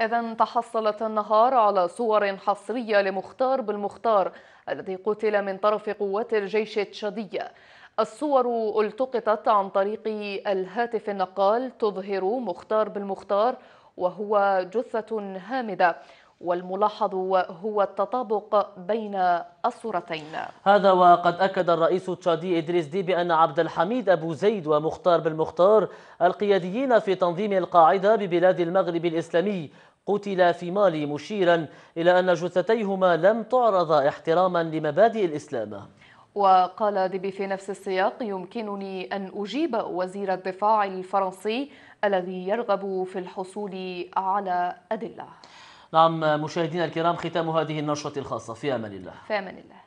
إذا تحصلت النهار على صور حصرية لمختار بالمختار الذي قتل من طرف قوات الجيش التشادية الصور التقطت عن طريق الهاتف النقال تظهر مختار بالمختار وهو جثة هامدة والملاحظ هو التطابق بين الصورتين هذا وقد أكد الرئيس التشادي إدريس دي بأن عبد الحميد أبو زيد ومختار بالمختار القياديين في تنظيم القاعدة ببلاد المغرب الإسلامي قتلا في مالي مشيرا إلى أن جثتيهما لم تعرض احتراما لمبادئ الإسلام وقال ديبي في نفس السياق يمكنني أن أجيب وزير الدفاع الفرنسي الذي يرغب في الحصول على أدلة نعم مشاهدينا الكرام ختام هذه النشرة الخاصة في أمان الله في أمان الله